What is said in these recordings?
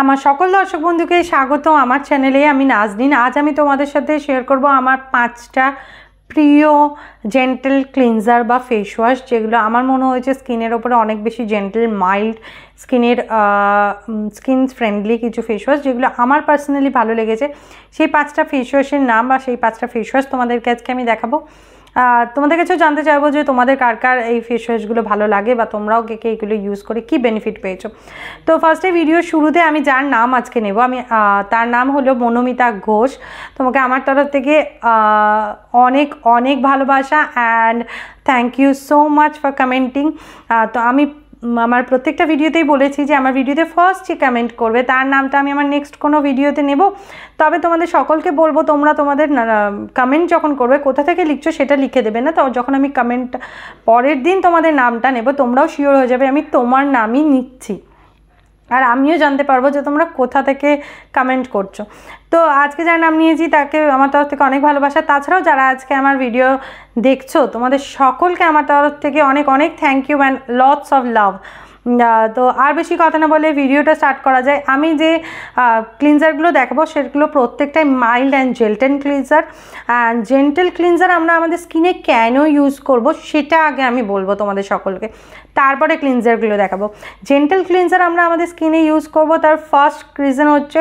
আমার সকল দর্শক বন্ধুকে স্বাগত আমার চ্যানেলে আমি নাজনিন আজ আমি তোমাদের সাথে শেয়ার করব আমার পাঁচটা প্রিয় জেন্টেল ক্লিনজার বা ফেস ওয়াশ যেগুলো আমার মনে হয়েছে স্কিনের ওপরে অনেক বেশি জেন্টেল মাইল্ড স্কিনের স্কিন ফ্রেন্ডলি কিছু ফেস ওয়াশ যেগুলো আমার পার্সোনালি ভালো লেগেছে সেই পাঁচটা ফেস ওয়াশের নাম বা সেই পাঁচটা ফেস ওয়াশ তোমাদেরকে আজকে আমি দেখাবো তোমাদের কাছেও জানতে চাইবো যে তোমাদের কার কার এই ফেস ওয়াশগুলো ভালো লাগে বা তোমরাও কে কে এগুলো ইউজ করে কি বেনিফিট পেয়েছো তো ফার্স্টে ভিডিও শুরুতে আমি যার নাম আজকে নেব আমি তার নাম হলো মনোমিতা ঘোষ তোমাকে আমার তরফ থেকে অনেক অনেক ভালোবাসা and thank you so much for commenting তো আমি আমার প্রত্যেকটা ভিডিওতেই বলেছি যে আমার ভিডিওতে ফার্স্ট যে কমেন্ট করবে তার নামটা আমি আমার নেক্সট কোনো ভিডিওতে নেব তবে তোমাদের সকলকে বলবো তোমরা তোমাদের কমেন্ট যখন করবে কোথা থেকে লিখছো সেটা লিখে দেবে না তো যখন আমি কমেন্ট পরের দিন তোমাদের নামটা নেব তোমরাও শিওর হয়ে যাবে আমি তোমার নামই নিচ্ছি আর আমিও জানতে পারবো যে তোমরা কোথা থেকে কমেন্ট করছো তো আজকে যার নাম নিয়েছি তাকে আমার তরফ থেকে অনেক ভালোবাসা তাছাড়াও যারা আজকে আমার ভিডিও দেখছো তোমাদের সকলকে আমার তরফ থেকে অনেক অনেক thank you and lots of love তো আর বেশি কথা না বলে ভিডিওটা স্টার্ট করা যায় আমি যে ক্লিনজারগুলো দেখাবো সেগুলো প্রত্যেকটাই mild and gentle cleanser and gentle cleanser আমরা আমাদের স্কিনে কেন ইউজ করব সেটা আগে আমি বলবো তোমাদের সকলকে তারপরে ক্লিনজারগুলো দেখাবো জেন্টেল ক্লিনজার আমরা আমাদের স্কিনে ইউজ করব তার ফার্স্ট রিজন হচ্ছে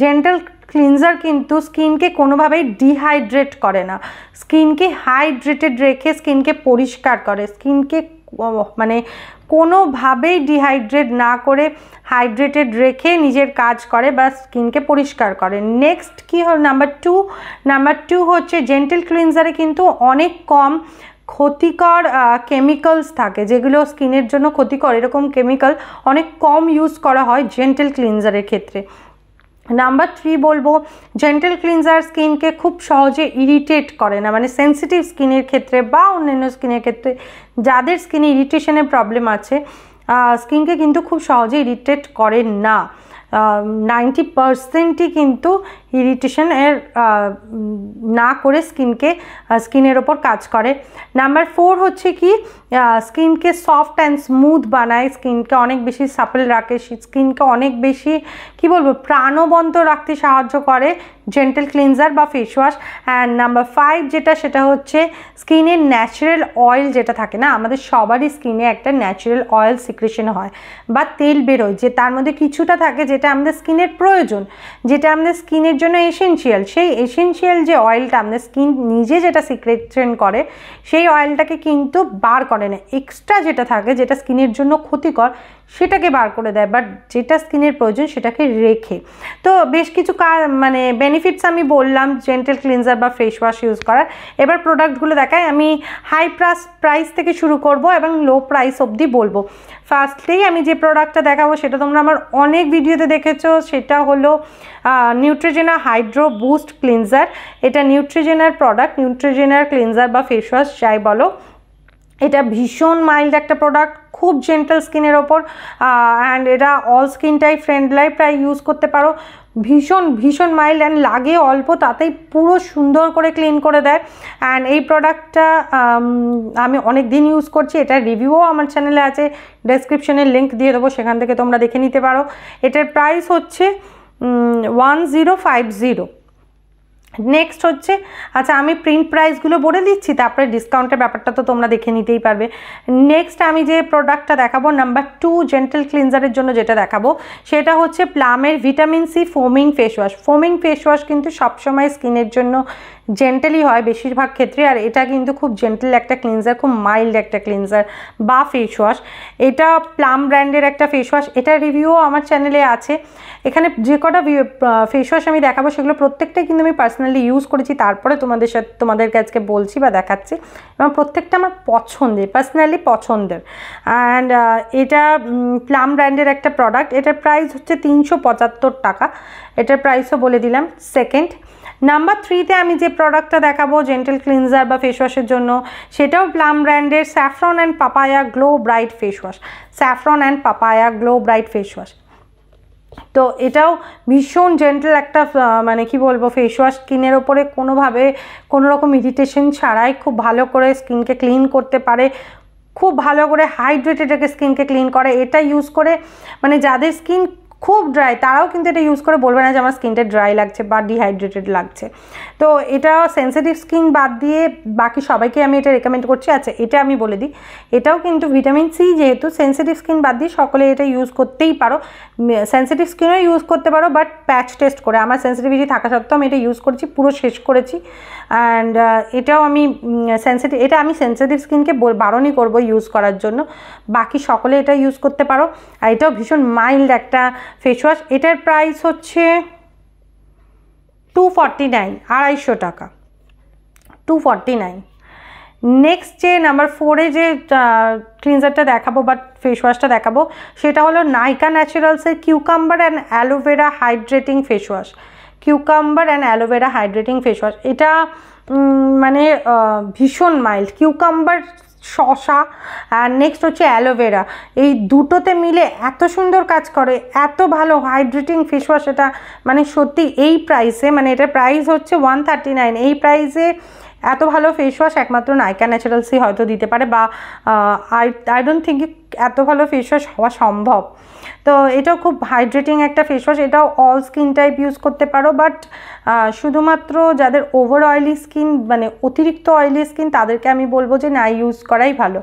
জেন্টেল ক্লিনজার কিন্তু স্কিনকে কোনোভাবেই ডিহাইড্রেট করে না স্কিনকে হাইড্রেটেড রেখে স্কিনকে পরিষ্কার করে স্কিনকে মানে কোনোভাবেই ডিহাইড্রেট না করে হাইড্রেটেড রেখে নিজের কাজ করে বা স্কিনকে পরিষ্কার করে নেক্সট কী হল নাম্বার টু নাম্বার টু হচ্ছে জেন্টেল ক্লিনজারে কিন্তু অনেক কম ক্ষতিকর কেমিক্যালস থাকে যেগুলো স্কিনের জন্য ক্ষতিকর এরকম কেমিক্যাল অনেক কম ইউজ করা হয় জেন্টেল ক্লিনজারের ক্ষেত্রে নাম্বার থ্রি বলবো জেন্টাল ক্লিনজার স্কিনকে খুব সহজে ইরিটেট করে না মানে সেন্সিটিভ স্কিনের ক্ষেত্রে বা অন্যান্য স্কিনের ক্ষেত্রে যাদের স্কিনে ইরিটেশনের প্রবলেম আছে স্কিনকে কিন্তু খুব সহজে ইরিটেট করে না নাইনটি পার্সেন্টই কিন্তু ইরিটেশন এর না করে স্কিনকে স্কিনের ওপর কাজ করে নাম্বার ফোর হচ্ছে কি স্কিনকে সফট অ্যান্ড স্মুথ বানায় স্কিনকে অনেক বেশি সাপেল রাখে স্কিনকে অনেক বেশি কি বলবো প্রাণবন্ত রাখতে সাহায্য করে জেন্টেল ক্লিনজার বা face wash and number five যেটা সেটা হচ্ছে স্কিনের ন্যাচারাল অয়েল যেটা থাকে না আমাদের সবারই স্কিনে একটা ন্যাচারাল অয়েল সিক্রেশন হয় বা তেল বেরোয় যে তার মধ্যে কিছুটা থাকে যেটা আমাদের স্কিনের প্রয়োজন যেটা আমাদের স্কিনের জন্য জন্য এসেনশিয়াল সেই এসেনশিয়াল যে অয়েলটা আপনার স্কিন নিজে যেটা সিক্রেশন করে সেই অয়েলটাকে কিন্তু বার করে না এক্সট্রা যেটা থাকে যেটা স্কিনের জন্য ক্ষতিকর সেটাকে বার করে দেয় বাট যেটা স্কিনের প্রয়োজন সেটাকে রেখে তো বেশ কিছু কা মানে বেনিফিটস আমি বললাম জেন্টেল ক্লিনজার বা ফেস ওয়াশ ইউজ করার এবার প্রোডাক্টগুলো দেখায় আমি হাই প্রাস প্রাইস থেকে শুরু করব এবং লো প্রাইস অবধি বলবো ফার্স্টেই আমি যে প্রোডাক্টটা দেখাবো সেটা তোমরা আমার অনেক ভিডিওতে দেখেছো সেটা হলো নিউট্রিজেনা হাইড্রো বুস্ট ক্লিনজার এটা নিউট্রিজেনার প্রোডাক্ট নিউট্রিজেনার ক্লিনজার বা ফেস ওয়াশ যাই বলো এটা ভীষণ মাইল্ড একটা প্রোডাক্ট খুব জেন্টাল স্কিনের ওপর অ্যান্ড এটা অল স্কিনটাই ফ্রেন্ডলাই প্রায় ইউজ করতে পারো ভীষণ ভীষণ মাইল্ড অ্যান্ড লাগে অল্প তাতেই পুরো সুন্দর করে ক্লিন করে দেয় অ্যান্ড এই প্রোডাক্টটা আমি অনেক দিন ইউজ করছি এটার রিভিউও আমার চ্যানেলে আছে ডেসক্রিপশনের লিঙ্ক দিয়ে দেবো সেখান থেকে তোমরা দেখে নিতে পারো এটার প্রাইস হচ্ছে one zero five zero next হচ্ছে আচ্ছা আমি প্রিন্ট প্রাইসগুলো বলে দিচ্ছি তারপরে ডিসকাউন্টের ব্যাপারটা তো তোমরা দেখে নিতেই পারবে নেক্সট আমি যে প্রোডাক্টটা দেখাবো নাম্বার টু জেন্টাল ক্লিনজারের জন্য যেটা দেখাবো সেটা হচ্ছে প্লামের vitamin C foaming face wash foaming face wash কিন্তু সবসময় স্কিনের জন্য জেন্টালি হয় বেশিরভাগ ক্ষেত্রে আর এটা কিন্তু খুব জেন্টেল একটা ক্লিনজার খুব মাইল্ড একটা ক্লিনজার বা ফেস ওয়াশ এটা প্লাম ব্র্যান্ডের একটা ফেস ওয়াশ এটা রিভিউও আমার চ্যানেলে আছে এখানে যে কটা ফেস ওয়াশ আমি দেখাবো সেগুলো প্রত্যেকটাই কিন্তু আমি পার্সোনালি ইউজ করেছি তারপরে তোমাদের সাথে তোমাদের কাছকে বলছি বা দেখাচ্ছি এবং প্রত্যেকটা আমার পছন্দের পার্সোনালি পছন্দের অ্যান্ড এটা প্লাম ব্র্যান্ডের একটা প্রোডাক্ট এটার প্রাইস হচ্ছে তিনশো টাকা এটার প্রাইসও বলে দিলাম সেকেন্ড নাম্বার থ্রিতে আমি যে প্রোডাক্টটা দেখাবো জেন্টেল ক্লিনজার বা ফেস ওয়াশের জন্য সেটাও প্লাম ব্র্যান্ডের saffron and papaya glow bright face wash saffron and papaya glow bright face wash তো এটাও ভীষণ জেন্টেল একটা মানে কি বলবো ফেস ওয়াশ স্কিনের ওপরে কোনোভাবে কোনো রকম ইরিটেশন ছাড়াই খুব ভালো করে স্কিনকে ক্লিন করতে পারে খুব ভালো করে হাইড্রেটেড স্কিনকে ক্লিন করে এটা ইউজ করে মানে যাদের স্কিন খুব ড্রাই তারাও কিন্তু এটা ইউজ করে বলবে না যে আমার স্কিনটা ড্রাই লাগছে বা ডিহাইড্রেটেড লাগছে তো এটা সেন্সিটিভ স্কিন বাদ দিয়ে বাকি সবাইকে আমি এটা রেকমেন্ড করছি আচ্ছা এটা আমি বলে দিই এটাও কিন্তু ভিটামিন সি যেহেতু সেন্সিটিভ স্কিন বাদ দিয়ে সকলে এটা ইউজ করতেই পারো সেন্সিটিভ স্কিনও ইউজ করতে পারো বাট প্যাচ টেস্ট করে আমার সেন্সিটিভিটি থাকা সত্ত্বেও আমি এটা ইউজ করছি পুরো শেষ করেছি অ্যান্ড এটাও আমি সেন্সিটিভ এটা আমি সেন্সিটিভ স্কিনকে বারণই করবো ইউজ করার জন্য বাকি সকলে এটা ইউজ করতে পারো আর এটাও ভীষণ মাইল্ড একটা ফেস ওয়াশ এটার প্রাইস হচ্ছে টু ফর্টি নাইন আড়াইশো টাকা টু ফর্টি নাইন নেক্সট যে নাম্বার ফোরে যে ক্লিনজারটা দেখাবো বা ফেস ওয়াশটা দেখাবো সেটা হলো নাইকা ন্যাচারালসের cucumber and aloe vera hydrating face wash cucumber and aloe vera hydrating face wash এটা মানে ভীষণ মাইল্ড কিউকাম্বার শশা আর নেক্সট হচ্ছে অ্যালোভেরা এই দুটোতে মিলে এত সুন্দর কাজ করে এত ভালো হাইড্রেটিং ফেসওয়াশ এটা মানে সত্যি এই প্রাইসে মানে এটা প্রাইস হচ্ছে ওয়ান থার্টি নাইন এই প্রাইসে এত ভালো ফেস ওয়াশ একমাত্র নাইকা ন্যাচারালসই হয়তো দিতে পারে বা আই আই ডোন্ট থিঙ্ক এত ভালো ফেস ওয়াশ হওয়া সম্ভব তো এটাও খুব হাইড্রেটিং একটা ফেস ওয়াশ এটাও অল স্কিন টাইপ ইউজ করতে পারো বাট শুধুমাত্র যাদের ওভার অয়েলি স্কিন মানে অতিরিক্ত অয়েলি স্কিন তাদেরকে আমি বলবো যে না ইউজ করাই ভালো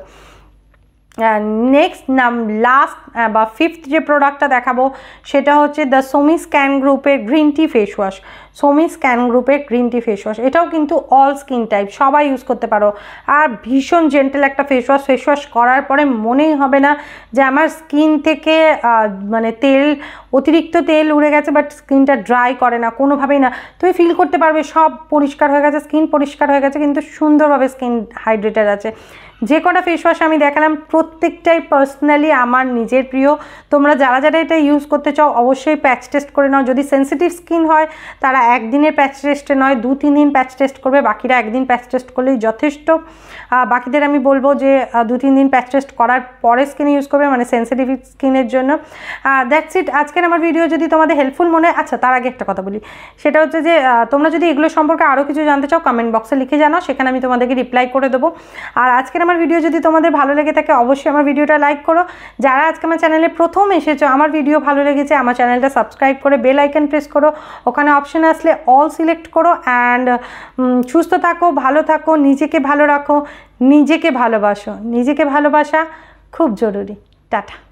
নেক্সট নাম লাস্ট বা ফিফথ যে প্রোডাক্টটা দেখাবো সেটা হচ্ছে দ্য সোমি স্ক্যান গ্রুপের গ্রিন টি ফেস ওয়াশ সোমি স্ক্যান গ্রুপের গ্রিন টি ফেস ওয়াশ এটাও কিন্তু অল স্কিন টাইপ সবাই ইউজ করতে পারো আর ভীষণ জেন্টেল একটা ফেসওয়াশ ফেসওয়াশ করার পরে মনেই হবে না যে আমার স্কিন থেকে মানে তেল অতিরিক্ত তেল উড়ে গেছে বাট স্কিনটা ড্রাই করে না কোনোভাবেই না তুমি ফিল করতে পারবে সব পরিষ্কার হয়ে গেছে স্কিন পরিষ্কার হয়ে গেছে কিন্তু সুন্দরভাবে স্কিন হাইড্রেটেড আছে যে কটা ফেস ওয়াশ আমি দেখালাম প্রত্যেকটাই পার্সোনালি আমার নিজের প্রিয় তোমরা যারা যারা এটা ইউজ করতে চাও অবশ্যই প্যাচ টেস্ট করে নাও যদি সেন্সিটিভ স্কিন হয় তারা একদিনের প্যাচ টেস্টে নয় দু তিন দিন প্যাচ টেস্ট করবে বাকিরা একদিন প্যাচ টেস্ট করলেই যথেষ্ট বাকিদের আমি বলবো যে দু তিন দিন প্যাচ টেস্ট করার পরে স্কিনে ইউজ করবে মানে সেন্সিটিভ স্কিনের জন্য দ্যাটস ইট আজকের আমার ভিডিও যদি তোমাদের হেল্পফুল মনে হয় আচ্ছা তার আগে একটা কথা বলি সেটা হচ্ছে যে তোমরা যদি এগুলো সম্পর্কে আরও কিছু জানতে চাও কমেন্ট বক্সে লিখে জানাও সেখানে আমি তোমাদেরকে রিপ্লাই করে দেবো আর আজকের আমার আমার ভিডিও যদি তোমাদের ভালো লেগে থাকে অবশ্যই আমার ভিডিওটা লাইক করো যারা আজকে আমার চ্যানেলে প্রথম এসেছো আমার ভিডিও ভালো লেগেছে আমার চ্যানেলটা সাবস্ক্রাইব করে বেল আইকন প্রেস করো ওখানে অপশন আসলে অল সিলেক্ট করো অ্যান্ড সুস্থ থাকো ভালো থাকো নিজেকে ভালো রাখো নিজেকে ভালোবাসো নিজেকে ভালোবাসা খুব জরুরি টাটা